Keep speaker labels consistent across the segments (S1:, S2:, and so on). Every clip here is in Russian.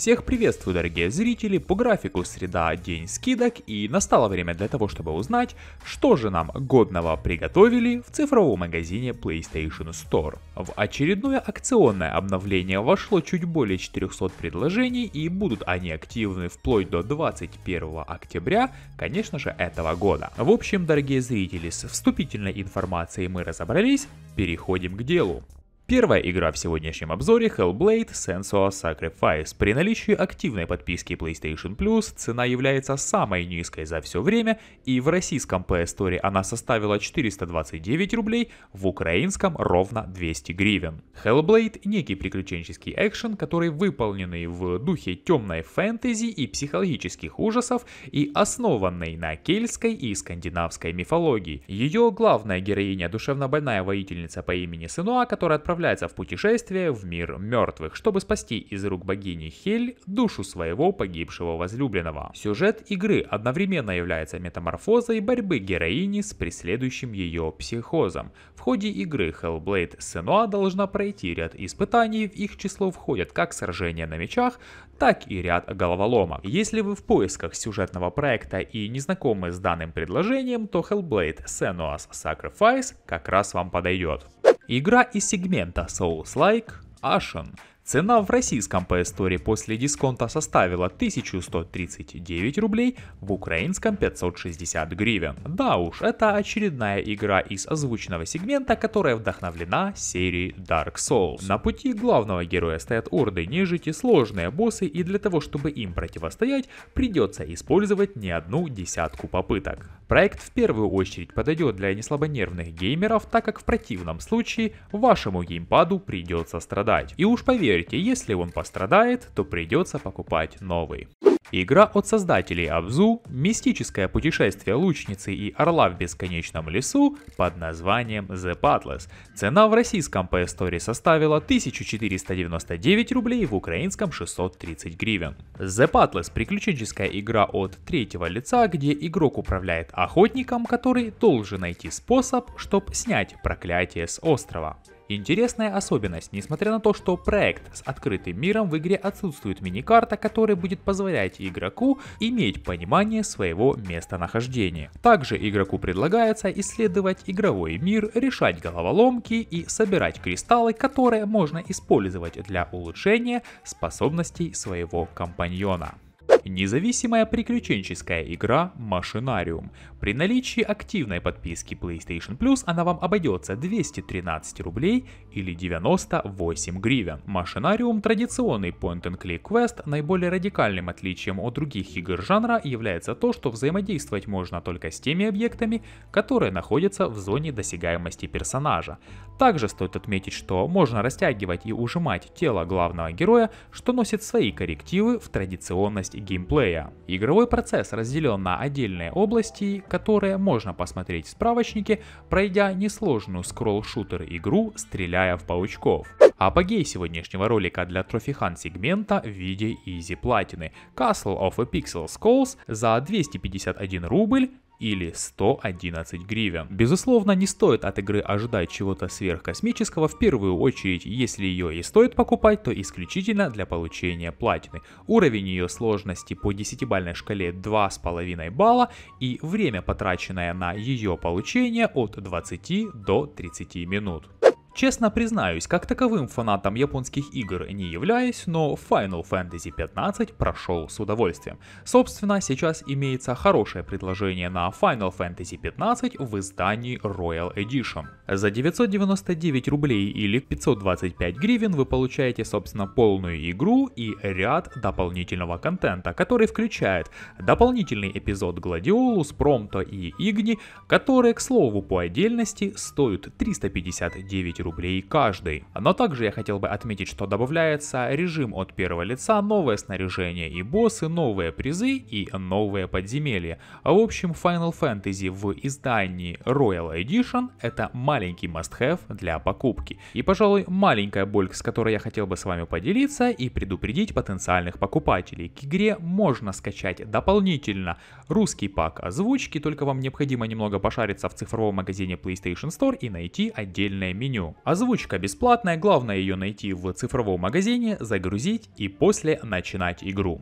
S1: Всех приветствую, дорогие зрители, по графику среда, день скидок и настало время для того, чтобы узнать, что же нам годного приготовили в цифровом магазине PlayStation Store. В очередное акционное обновление вошло чуть более 400 предложений и будут они активны вплоть до 21 октября, конечно же, этого года. В общем, дорогие зрители, с вступительной информацией мы разобрались, переходим к делу. Первая игра в сегодняшнем обзоре Hellblade Sensual Sacrifice. При наличии активной подписки PlayStation Plus цена является самой низкой за все время, и в российском PS Store она составила 429 рублей, в украинском ровно 200 гривен. Hellblade — некий приключенческий экшен, который выполненный в духе темной фэнтези и психологических ужасов и основанный на кельтской и скандинавской мифологии. Ее главная героиня — душевнобольная воительница по имени Сенуа, которая отправляется отправляется в путешествие в мир мертвых, чтобы спасти из рук богини Хель душу своего погибшего возлюбленного. Сюжет игры одновременно является метаморфозой борьбы героини с преследующим ее психозом. В ходе игры Hellblade Senua должна пройти ряд испытаний, в их число входят как сражения на мечах, так и ряд головоломок. Если вы в поисках сюжетного проекта и не знакомы с данным предложением, то Hellblade Senua's Sacrifice как раз вам подойдет. Игра из сегмента Souls-like Ashen Цена в российском по истории после дисконта составила 1139 рублей, в украинском 560 гривен. Да уж, это очередная игра из озвученного сегмента, которая вдохновлена серией Dark Souls. На пути главного героя стоят орды нежити, сложные боссы, и для того, чтобы им противостоять, придется использовать не одну десятку попыток. Проект в первую очередь подойдет для неслабонервных геймеров, так как в противном случае вашему геймпаду придется страдать. И уж поверьте, поверьте, если он пострадает, то придется покупать новый. Игра от создателей Абзу, мистическое путешествие лучницы и орла в бесконечном лесу под названием The Patlas. Цена в российском PS Store составила 1499 рублей, в украинском 630 гривен. The Patlas – приключенческая игра от третьего лица, где игрок управляет охотником, который должен найти способ, чтобы снять проклятие с острова. Интересная особенность, несмотря на то, что проект с открытым миром в игре отсутствует мини-карта, которая будет позволять игроку иметь понимание своего местонахождения. Также игроку предлагается исследовать игровой мир, решать головоломки и собирать кристаллы, которые можно использовать для улучшения способностей своего компаньона. Независимая приключенческая игра Машинариум. При наличии активной подписки PlayStation Plus она вам обойдется 213 рублей или 98 гривен. Машинариум – традиционный point-and-click квест. Наиболее радикальным отличием от других игр жанра является то, что взаимодействовать можно только с теми объектами, которые находятся в зоне досягаемости персонажа. Также стоит отметить, что можно растягивать и ужимать тело главного героя, что носит свои коррективы в традиционность геймплея. Игровой процесс разделен на отдельные области, которые можно посмотреть в справочнике, пройдя несложную скролл-шутер игру, стреляя в паучков. Апогей сегодняшнего ролика для трофихан сегмента в виде изи платины Castle of a Pixel Skulls за 251 рубль или 111 гривен. Безусловно, не стоит от игры ожидать чего-то сверхкосмического, в первую очередь, если ее и стоит покупать, то исключительно для получения платины. Уровень ее сложности по 10-бальной шкале 2,5 балла и время, потраченное на ее получение от 20 до 30 минут. Честно признаюсь, как таковым фанатом японских игр не являюсь, но Final Fantasy 15 прошел с удовольствием. Собственно, сейчас имеется хорошее предложение на Final Fantasy 15 в издании Royal Edition. За 999 рублей или 525 гривен вы получаете, собственно, полную игру и ряд дополнительного контента, который включает дополнительный эпизод Гладиолус, Промто и Игни, которые, к слову, по отдельности стоят 359 30 рублей каждый. Но также я хотел бы отметить, что добавляется режим от первого лица, новое снаряжение и боссы, новые призы и новые подземелья. В общем, Final Fantasy в издании Royal Edition это маленький must-have для покупки. И, пожалуй, маленькая боль, с которой я хотел бы с вами поделиться и предупредить потенциальных покупателей. К игре можно скачать дополнительно русский пак озвучки, только вам необходимо немного пошариться в цифровом магазине PlayStation Store и найти отдельное меню меню. Озвучка бесплатная, главное ее найти в цифровом магазине, загрузить и после начинать игру.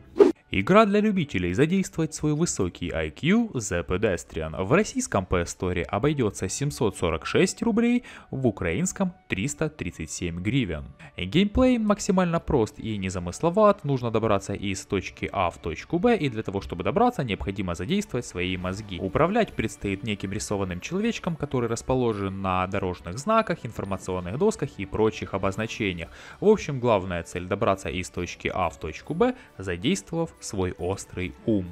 S1: Игра для любителей задействовать свой высокий IQ The Pedestrian в российском PS Store обойдется 746 рублей, в украинском 337 гривен. Геймплей максимально прост и незамысловат, нужно добраться из точки А в точку Б и для того, чтобы добраться, необходимо задействовать свои мозги. Управлять предстоит неким рисованным человечком, который расположен на дорожных знаках, информационных досках и прочих обозначениях. В общем, главная цель добраться из точки А в точку Б, задействовав свой острый ум.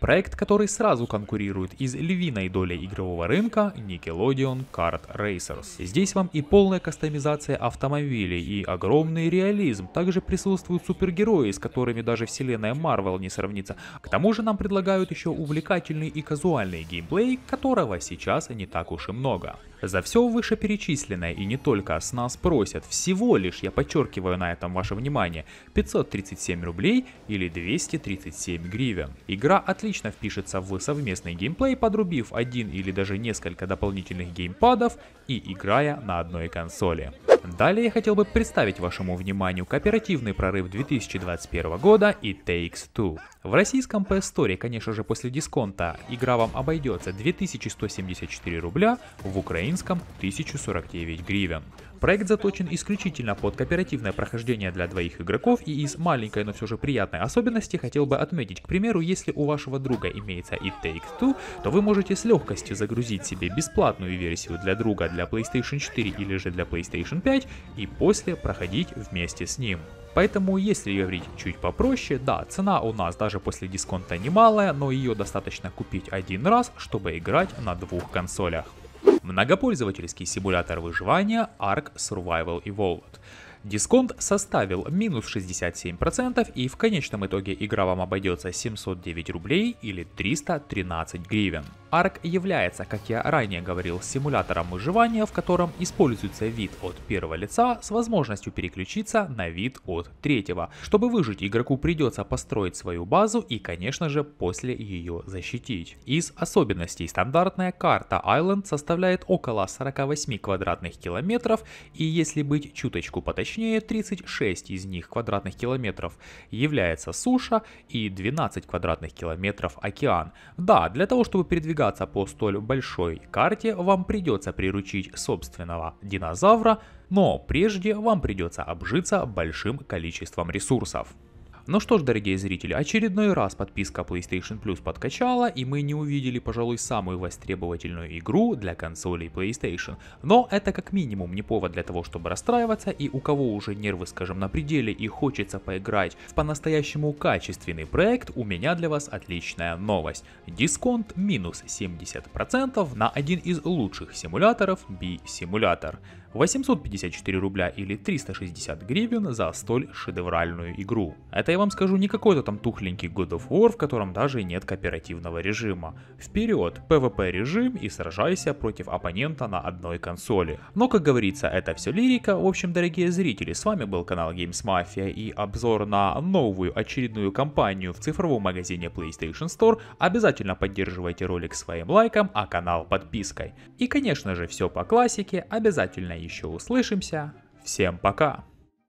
S1: Проект, который сразу конкурирует из львиной доли игрового рынка – Nickelodeon Kart Racers. Здесь вам и полная кастомизация автомобилей, и огромный реализм. Также присутствуют супергерои, с которыми даже вселенная Marvel не сравнится. К тому же нам предлагают еще увлекательный и казуальный геймплей, которого сейчас не так уж и много. За все вышеперечисленное и не только с нас просят всего лишь, я подчеркиваю на этом ваше внимание, 537 рублей или 237 гривен. Игра отлично впишется в совместный геймплей, подрубив один или даже несколько дополнительных геймпадов и играя на одной консоли. Далее я хотел бы представить вашему вниманию кооперативный прорыв 2021 года и Takes Two. В российском PS Store, конечно же, после дисконта игра вам обойдется 2174 рубля, в украинском 1049 гривен. Проект заточен исключительно под кооперативное прохождение для двоих игроков и из маленькой, но все же приятной особенности хотел бы отметить, к примеру, если у вашего друга имеется и Take Two, то вы можете с легкостью загрузить себе бесплатную версию для друга для PlayStation 4 или же для PlayStation 5 и после проходить вместе с ним. Поэтому, если говорить чуть попроще, да, цена у нас даже после дисконта немалая, но ее достаточно купить один раз, чтобы играть на двух консолях. Многопользовательский симулятор выживания Ark Survival Evolved. Дисконт составил минус 67% и в конечном итоге игра вам обойдется 709 рублей или 313 гривен. ARK является, как я ранее говорил, симулятором выживания, в котором используется вид от первого лица с возможностью переключиться на вид от третьего. Чтобы выжить, игроку придется построить свою базу и, конечно же, после ее защитить. Из особенностей стандартная карта Island составляет около 48 квадратных километров и, если быть чуточку поточнее, 36 из них квадратных километров является суша и 12 квадратных километров океан. Да, для того, чтобы передвигаться передвигаться по столь большой карте, вам придется приручить собственного динозавра, но прежде вам придется обжиться большим количеством ресурсов. Ну что ж, дорогие зрители, очередной раз подписка PlayStation Plus подкачала, и мы не увидели, пожалуй, самую востребовательную игру для консолей PlayStation. Но это как минимум не повод для того, чтобы расстраиваться, и у кого уже нервы, скажем, на пределе и хочется поиграть в по-настоящему качественный проект, у меня для вас отличная новость. Дисконт минус 70% на один из лучших симуляторов b simulator 854 рубля или 360 гривен за столь шедевральную игру. Это я вам скажу не какой-то там тухленький God of War, в котором даже нет кооперативного режима. Вперед, PvP режим и сражайся против оппонента на одной консоли. Но, как говорится, это все лирика. В общем, дорогие зрители, с вами был канал Games Mafia и обзор на новую очередную кампанию в цифровом магазине PlayStation Store. Обязательно поддерживайте ролик своим лайком, а канал подпиской. И, конечно же, все по классике, обязательно еще услышимся. Всем пока!